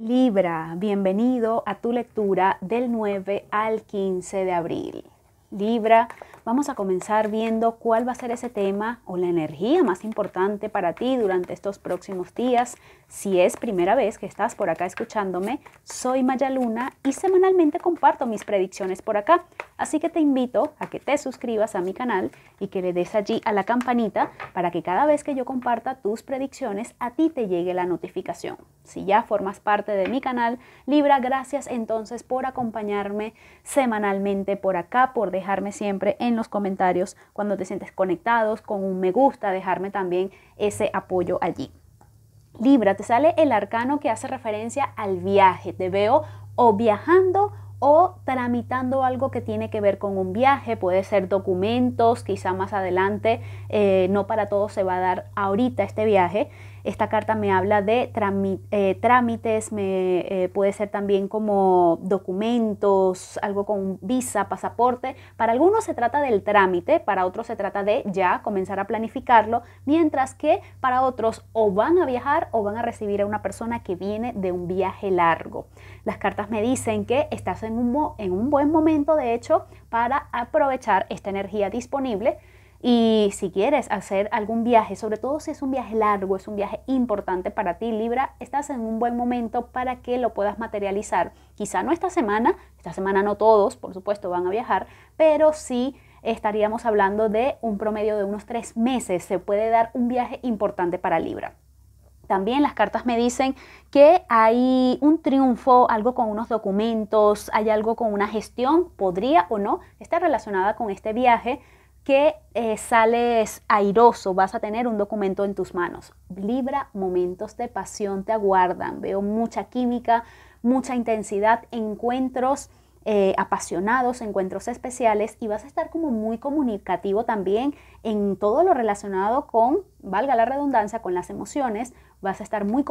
Libra, bienvenido a tu lectura del 9 al 15 de abril. Libra, vamos a comenzar viendo cuál va a ser ese tema o la energía más importante para ti durante estos próximos días. Si es primera vez que estás por acá escuchándome, soy Maya Luna y semanalmente comparto mis predicciones por acá. Así que te invito a que te suscribas a mi canal y que le des allí a la campanita para que cada vez que yo comparta tus predicciones a ti te llegue la notificación. Si ya formas parte de mi canal Libra, gracias entonces por acompañarme semanalmente por acá, por dejarme siempre en los comentarios cuando te sientes conectados con un me gusta, dejarme también ese apoyo allí. Libra, te sale el arcano que hace referencia al viaje. Te veo o viajando o tramitando algo que tiene que ver con un viaje, puede ser documentos, quizá más adelante, eh, no para todos se va a dar ahorita este viaje, esta carta me habla de eh, trámites, me, eh, puede ser también como documentos, algo con visa, pasaporte. Para algunos se trata del trámite, para otros se trata de ya comenzar a planificarlo, mientras que para otros o van a viajar o van a recibir a una persona que viene de un viaje largo. Las cartas me dicen que estás en en un buen momento, de hecho, para aprovechar esta energía disponible y si quieres hacer algún viaje, sobre todo si es un viaje largo, es un viaje importante para ti, Libra, estás en un buen momento para que lo puedas materializar. Quizá no esta semana, esta semana no todos, por supuesto, van a viajar, pero sí estaríamos hablando de un promedio de unos tres meses. Se puede dar un viaje importante para Libra. También las cartas me dicen que hay un triunfo, algo con unos documentos, hay algo con una gestión, podría o no estar relacionada con este viaje, que eh, sales airoso, vas a tener un documento en tus manos. Libra, momentos de pasión te aguardan. Veo mucha química, mucha intensidad, encuentros eh, apasionados, encuentros especiales y vas a estar como muy comunicativo también en todo lo relacionado con, valga la redundancia, con las emociones. Vas a estar muy,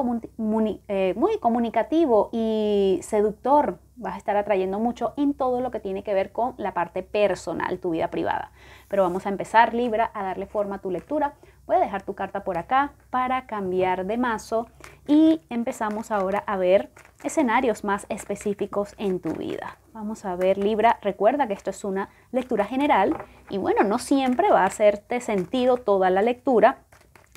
eh, muy comunicativo y seductor vas a estar atrayendo mucho en todo lo que tiene que ver con la parte personal, tu vida privada. Pero vamos a empezar, Libra, a darle forma a tu lectura. Voy a dejar tu carta por acá para cambiar de mazo y empezamos ahora a ver escenarios más específicos en tu vida. Vamos a ver, Libra, recuerda que esto es una lectura general y bueno, no siempre va a hacerte sentido toda la lectura,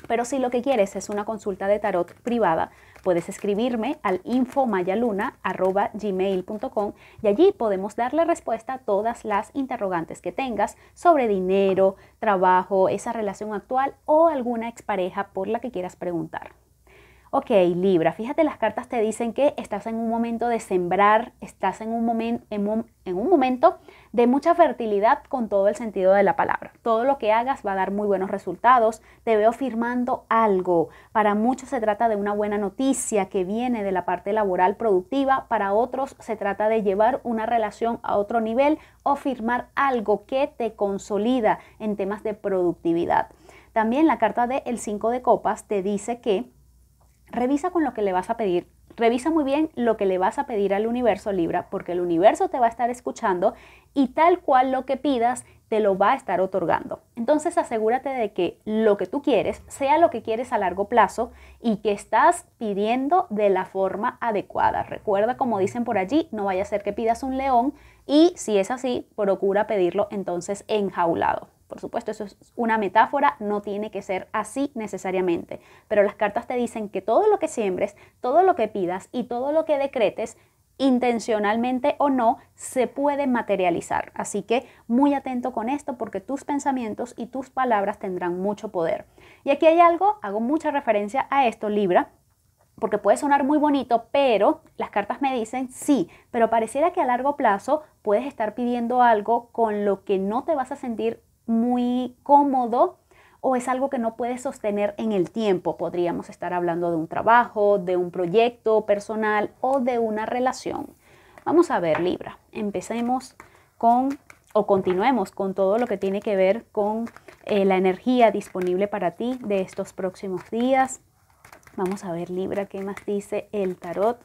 pero si lo que quieres es una consulta de tarot privada, puedes escribirme al infomayaluna.gmail.com y allí podemos darle respuesta a todas las interrogantes que tengas sobre dinero, trabajo, esa relación actual o alguna expareja por la que quieras preguntar ok, Libra, fíjate, las cartas te dicen que estás en un momento de sembrar, estás en un, momento, en, un, momento de mucha fertilidad con todo el sentido de la palabra. Todo lo que hagas va a dar muy buenos resultados. Te veo firmando algo. Para muchos se trata de una buena noticia que viene de la parte laboral productiva. Para otros se trata de llevar una relación a otro nivel o firmar algo que te consolida en temas de productividad. También la carta de el 5 de copas te dice que Revisa con lo que le vas a pedir. Revisa muy bien lo que le vas a pedir al universo Libra, porque el universo te va a estar escuchando y tal cual lo que pidas te lo va a estar otorgando. Entonces asegúrate de que lo que tú quieres sea lo que quieres a largo plazo y que estás pidiendo de la forma adecuada. Recuerda, como dicen por allí, no vaya a ser que pidas un león y si es así, procura pedirlo entonces enjaulado. Por supuesto, eso es una metáfora, no tiene que ser así necesariamente, pero las cartas te dicen que todo lo que siembres, todo lo que pidas y todo lo que decretes, intencionalmente o no, se puede materializar. Así que muy atento con esto porque tus pensamientos y tus palabras tendrán mucho poder. Y aquí hay algo, hago mucha referencia a esto, Libra, porque puede sonar muy bonito, pero las cartas me dicen sí, pero pareciera que a largo plazo puedes estar pidiendo algo con lo que no te vas a sentir muy cómodo o es algo que no puedes sostener en el tiempo. Podríamos estar hablando de un trabajo, de un proyecto personal o de una relación. Vamos a ver, Libra. Empecemos con o continuemos con todo lo que tiene que ver con eh, la energía disponible para ti de estos próximos días. Vamos a ver, Libra, qué más dice el tarot.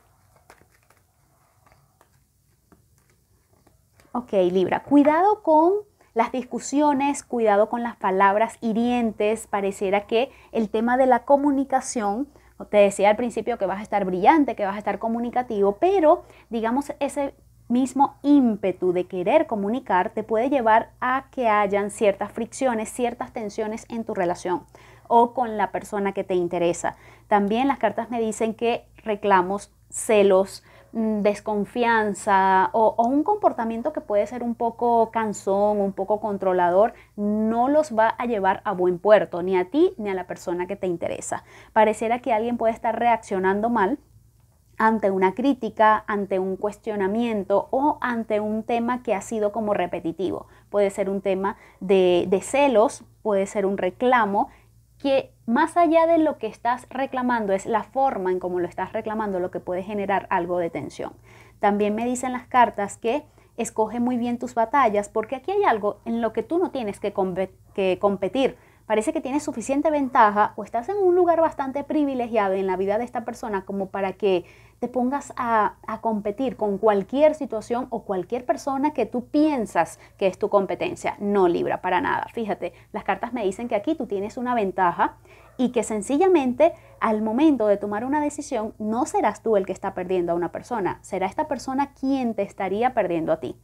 Ok, Libra, cuidado con las discusiones, cuidado con las palabras hirientes, pareciera que el tema de la comunicación te decía al principio que vas a estar brillante, que vas a estar comunicativo, pero digamos ese mismo ímpetu de querer comunicar te puede llevar a que hayan ciertas fricciones, ciertas tensiones en tu relación o con la persona que te interesa. También las cartas me dicen que reclamos, celos, Mm, desconfianza o, un comportamiento que puede ser un poco cansón, un poco controlador, no los va a llevar a buen puerto, ni a ti ni a la persona que te interesa. Pareciera que alguien puede estar reaccionando mal ante una crítica, ante un cuestionamiento o ante un tema que ha sido como repetitivo. Puede ser un tema de celos, puede ser un reclamo que más allá de lo que estás reclamando, es la forma en cómo lo estás reclamando lo que puede generar algo de tensión. También me dicen las cartas que escoge muy bien tus batallas porque aquí hay algo en lo que tú no tienes que, competir parece que tienes suficiente ventaja o estás en un lugar bastante privilegiado en la vida de esta persona como para que te pongas a, competir con cualquier situación o cualquier persona que tú piensas que es tu competencia. No Libra, para nada. Fíjate, las cartas me dicen que aquí tú tienes una ventaja y que sencillamente al momento de tomar una decisión no serás tú el que está perdiendo a una persona, será esta persona quien te estaría perdiendo a ti.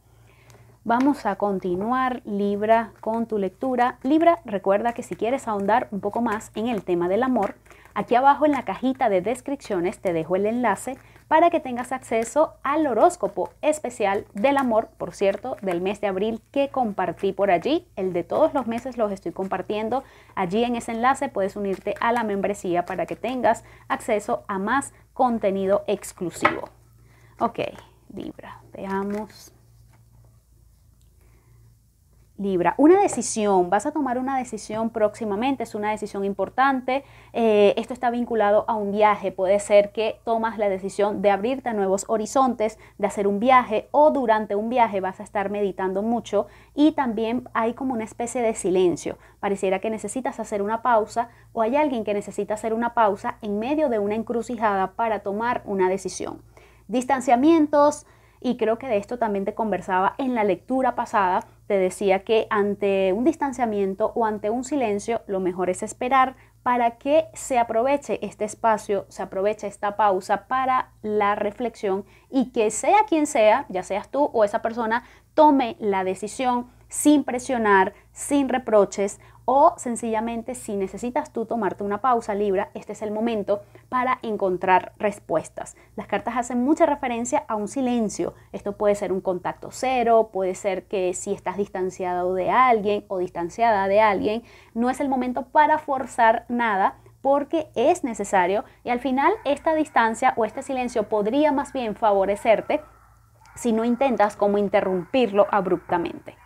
Vamos a continuar, Libra, con tu lectura. Libra, recuerda que si quieres ahondar un poco más en el tema del amor, aquí abajo en la cajita de descripciones te dejo el enlace para que tengas acceso al horóscopo especial del amor, por cierto, del mes de abril que compartí por allí. El de todos los meses los estoy compartiendo. Allí en ese enlace puedes unirte a la membresía para que tengas acceso a más contenido exclusivo. Ok, Libra, veamos. Libra, una decisión, vas a tomar una decisión próximamente, es una decisión importante, eh, esto está vinculado a un viaje, puede ser que tomas la decisión de abrirte a nuevos horizontes, de hacer un viaje o durante un viaje vas a estar meditando mucho y también hay como una especie de silencio, pareciera que necesitas hacer una pausa o hay alguien que necesita hacer una pausa en medio de una encrucijada para tomar una decisión. Distanciamientos, y creo que de esto también te conversaba en la lectura pasada, te decía que ante un distanciamiento o ante un silencio, lo mejor es esperar para que se aproveche este espacio, se aproveche esta pausa para la reflexión y que sea quien sea, ya seas tú o esa persona, tome la decisión sin presionar, sin reproches o sencillamente si necesitas tú tomarte una pausa libra, este es el momento para encontrar respuestas. Las cartas hacen mucha referencia a un silencio. Esto puede ser un contacto cero, puede ser que si estás distanciado de alguien o distanciada de alguien, no es el momento para forzar nada porque es necesario y al final esta distancia o este silencio podría más bien favorecerte si no intentas como interrumpirlo abruptamente.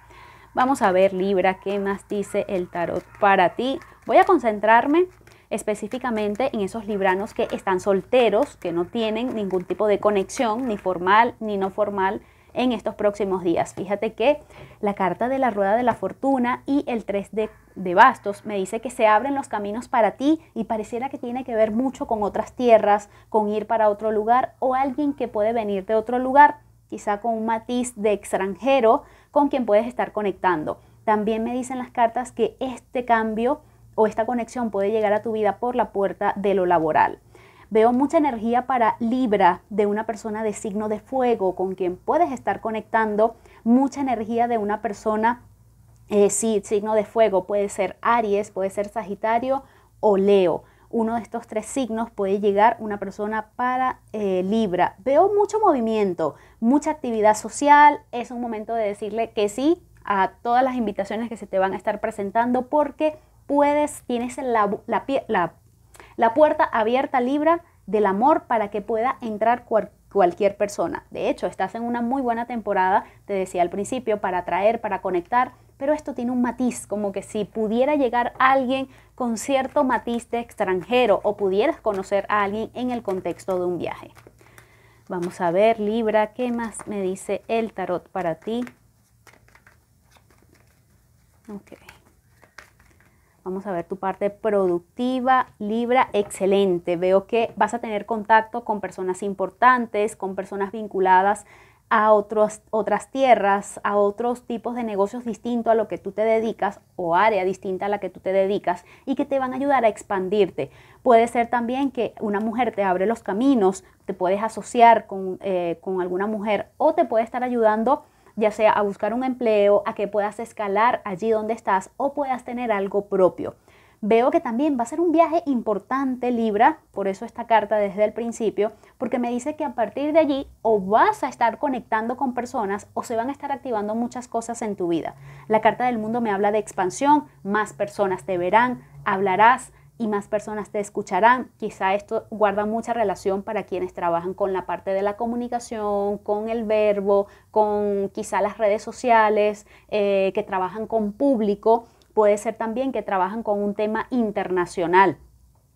Vamos a ver Libra, ¿qué más dice el tarot para ti? Voy a concentrarme específicamente en esos libranos que están solteros, que no tienen ningún tipo de conexión, ni formal ni no formal, en estos próximos días. Fíjate que la carta de la rueda de la fortuna y el 3 de, bastos me dice que se abren los caminos para ti y pareciera que tiene que ver mucho con otras tierras, con ir para otro lugar o alguien que puede venir de otro lugar quizá con un matiz de extranjero con quien puedes estar conectando. También me dicen las cartas que este cambio o esta conexión puede llegar a tu vida por la puerta de lo laboral. Veo mucha energía para Libra de una persona de signo de fuego con quien puedes estar conectando, mucha energía de una persona, eh, sí, signo de fuego, puede ser Aries, puede ser Sagitario o Leo uno de estos tres signos puede llegar una persona para eh, Libra. Veo mucho movimiento, mucha actividad social, es un momento de decirle que sí a todas las invitaciones que se te van a estar presentando porque puedes, tienes la, la puerta abierta Libra del amor para que pueda entrar cualquier cualquier persona. De hecho, estás en una muy buena temporada, te decía al principio, para atraer, para conectar, pero esto tiene un matiz, como que si pudiera llegar alguien con cierto matiz de extranjero o pudieras conocer a alguien en el contexto de un viaje. Vamos a ver, Libra, ¿qué más me dice el tarot para ti? Okay. Vamos a ver tu parte productiva, Libra, excelente. Veo que vas a tener contacto con personas importantes, con personas vinculadas a otras tierras, a otros tipos de negocios distintos a lo que tú te dedicas o área distinta a la que tú te dedicas y que te van a ayudar a expandirte. Puede ser también que una mujer te abre los caminos, te puedes asociar con, eh, con alguna mujer o te puede estar ayudando ya sea a buscar un empleo, a que puedas escalar allí donde estás o puedas tener algo propio. Veo que también va a ser un viaje importante Libra, por eso esta carta desde el principio, porque me dice que a partir de allí o vas a estar conectando con personas o se van a estar activando muchas cosas en tu vida. La carta del mundo me habla de expansión, más personas te verán, hablarás, y más personas te escucharán. Quizá esto guarda mucha relación para quienes trabajan con la parte de la comunicación, con el verbo, con quizá las redes sociales, eh, que trabajan con público. Puede ser también que trabajan con un tema internacional,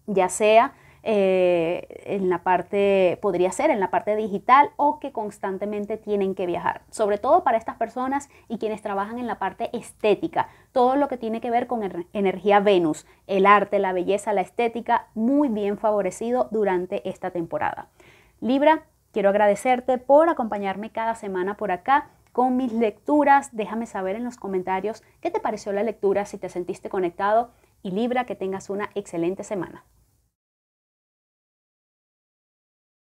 ya sea eh, en la parte, podría ser en la parte digital o que constantemente tienen que viajar, sobre todo para estas personas y quienes trabajan en la parte estética, todo lo que tiene que ver con energía Venus, el arte, la belleza, la estética, muy bien favorecido durante esta temporada. Libra, quiero agradecerte por acompañarme cada semana por acá con mis lecturas. Déjame saber en los comentarios qué te pareció la lectura, si te sentiste conectado y Libra, que tengas una excelente semana.